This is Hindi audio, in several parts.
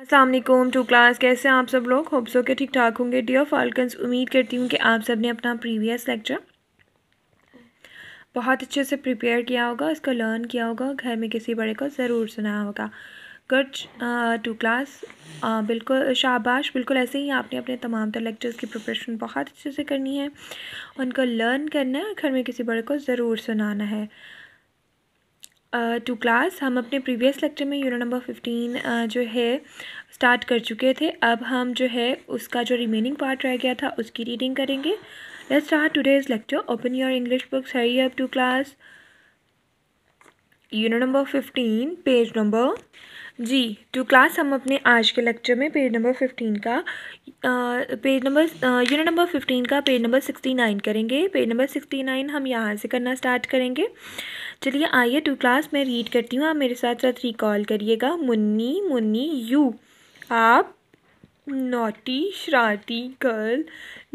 असलम टू क्लास कैसे आप सब लोग होप्सो के ठीक ठाक होंगे डियर फाल्कन्स उम्मीद करती हूँ कि आप सब ने अपना प्रीवियस लेक्चर बहुत अच्छे से प्रिपेयर किया होगा इसको लर्न किया होगा घर में किसी बड़े को ज़रूर सुनाया होगा गुड टू क्लास बिल्कुल शाबाश बिल्कुल ऐसे ही आपने अपने तमाम तर लेक्चर्स की प्रिपरेशन बहुत अच्छे से करनी है उनको लर्न करना है घर में किसी बड़े को ज़रूर सुनाना है टू क्लास हम अपने प्रीवियस लेक्चर में यूनिट नंबर फिफ्टीन जो है स्टार्ट कर चुके थे अब हम जो है उसका जो रिमेनिंग पार्ट रह गया था उसकी रीडिंग करेंगे let's start today's lecture open your English books hurry up to class unit number fifteen page number जी टू क्लास हम अपने आज के लेक्चर में पेज नंबर फिफ्टीन का page number unit number fifteen का पेज नंबर सिक्सटी नाइन करेंगे पेज नंबर सिक्सटी नाइन हम यहाँ से करना स्टार्ट करेंगे चलिए आइए टू क्लास मैं रीड करती हूँ आप मेरे साथ साथ रिकॉल करिएगा मुन्नी मुन्नी यू आप नोटी शरारती गर्ल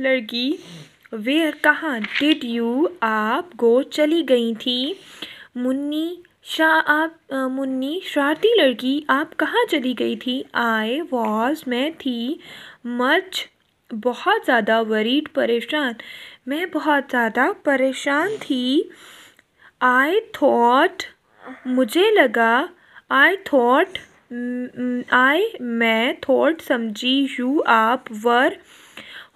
लड़की वेयर कहाँ डिड यू आप गो चली गई थी मुन्नी शाह आप मुन्नी शरारती लड़की आप कहाँ चली गई थी आई वॉज मैं थी मच बहुत ज़्यादा वरीड परेशान मैं बहुत ज़्यादा परेशान थी आई थॉट मुझे लगा आई थॉट आई मैं थॉट समझी यू आप वर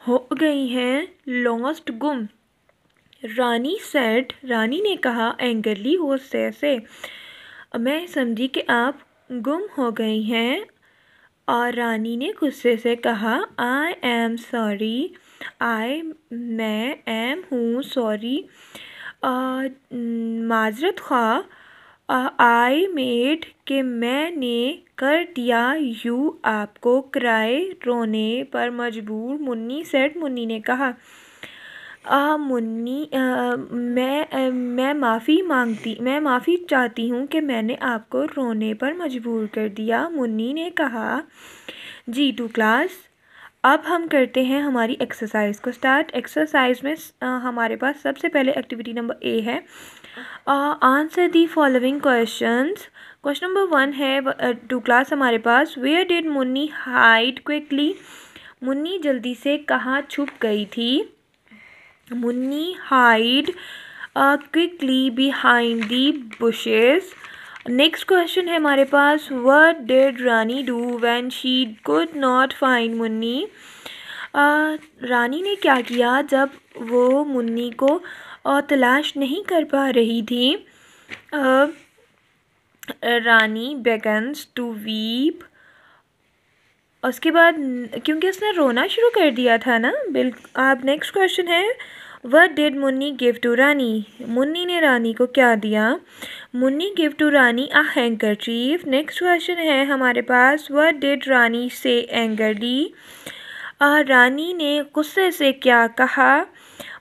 हो गई हैं लॉस्ट गुम रानी सेड रानी ने कहा एंगरली होस्टेस से मैं समझी कि आप गुम हो गई हैं और रानी ने गुस्से से कहा आई एम सॉरी आई मैं एम हूँ सॉरी माजरत ख़्वा आई मेड के मैंने कर दिया यू आपको किराए रोने पर मजबूर मुन्नी सेठ मुन्नी ने कहा मुन्नी मैं मैं माफ़ी मांगती मैं माफ़ी चाहती हूँ कि मैंने आपको रोने पर मजबूर कर दिया मुन्नी ने कहा जी टू क्लास अब हम करते हैं हमारी एक्सरसाइज को स्टार्ट एक्सरसाइज में हमारे पास सबसे पहले एक्टिविटी नंबर ए है answer the following questions question number one है टू क्लास हमारे पास where did Munni hide quickly Munni जल्दी से कहाँ छुप गई थी Munni hide uh, quickly behind the bushes. Next question है हमारे पास what did Rani do when she could not find Munni Rani ने क्या किया जब वो मुन्नी को uh, तलाश नहीं कर पा रही थी रानी बेगन्स टू वीप उसके बाद क्योंकि उसने रोना शुरू कर दिया था ना बिल आप नेक्स्ट क्वेश्चन है what did Munni give to Rani Munni ने रानी को क्या दिया Munni give to Rani a handkerchief next question है हमारे पास वट डिड रानी से एंगर डी आ, रानी ने गुस्से से क्या कहा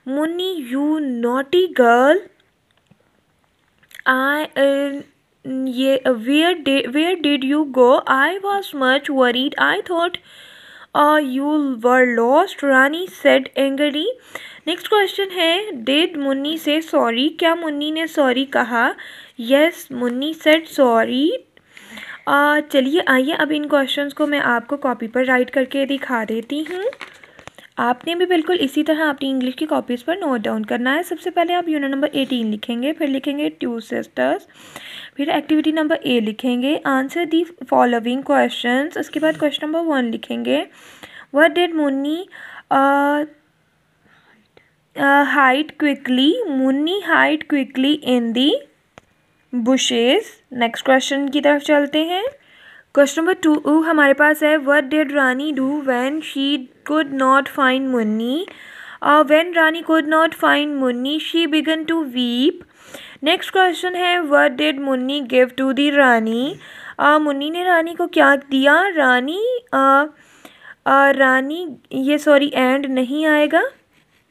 Munni you naughty girl I ये वेयर डे where did you go I was much worried I thought you were lost Rani said angry next question है डेड मुन्नी से सॉरी क्या मुन्नी ने सॉरी कहा यस मुन्नी सेड सॉरी चलिए आइए अब इन क्वेश्चंस को मैं आपको कॉपी पर राइट करके दिखा देती हूँ आपने भी बिल्कुल इसी तरह अपनी इंग्लिश की कॉपीज़ पर नोट डाउन करना है सबसे पहले आप यूनिट नंबर एटीन लिखेंगे फिर लिखेंगे टू सिस्टर्स फिर एक्टिविटी नंबर ए लिखेंगे आंसर दी फॉलोइंग क्वेश्चन उसके बाद क्वेश्चन नंबर वन लिखेंगे what did Munni hide quickly Munni hide quickly in the bushes next question की तरफ चलते हैं क्वेश्चन नंबर टू हमारे पास है what did Rani do when she could not find Munni when Rani could not find Munni she began to weep next question है what did Munni give the दी रानी मुन्नी ने रानी को क्या दिया रानी uh, uh, रानी ये सॉरी एंड नहीं आएगा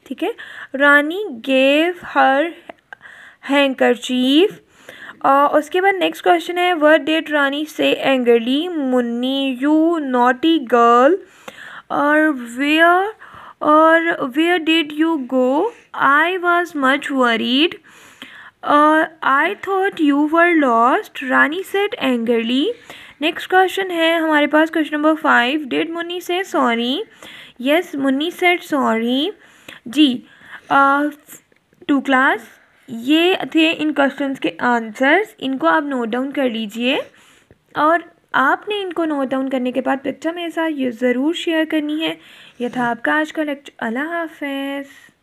ठीक है Rani gave her handkerchief उसके बाद नेक्स्ट क्वेश्चन है what did Rani say angrily Munni you naughty girl और वेयर और where did you go I was much worried I thought you were lost Rani said angrily next question है हमारे पास question number five did Munni say sorry yes Munni said sorry जी टू क्लास ये थे इन क्वेश्चंस के आंसर्स इनको आप नोट डाउन कर लीजिए और आपने इनको नोट डाउन करने के बाद पिक्चर मेरे साथ ये ज़रूर शेयर करनी है यह था आपका आज का लेक्चर अल्लाह हाफिज़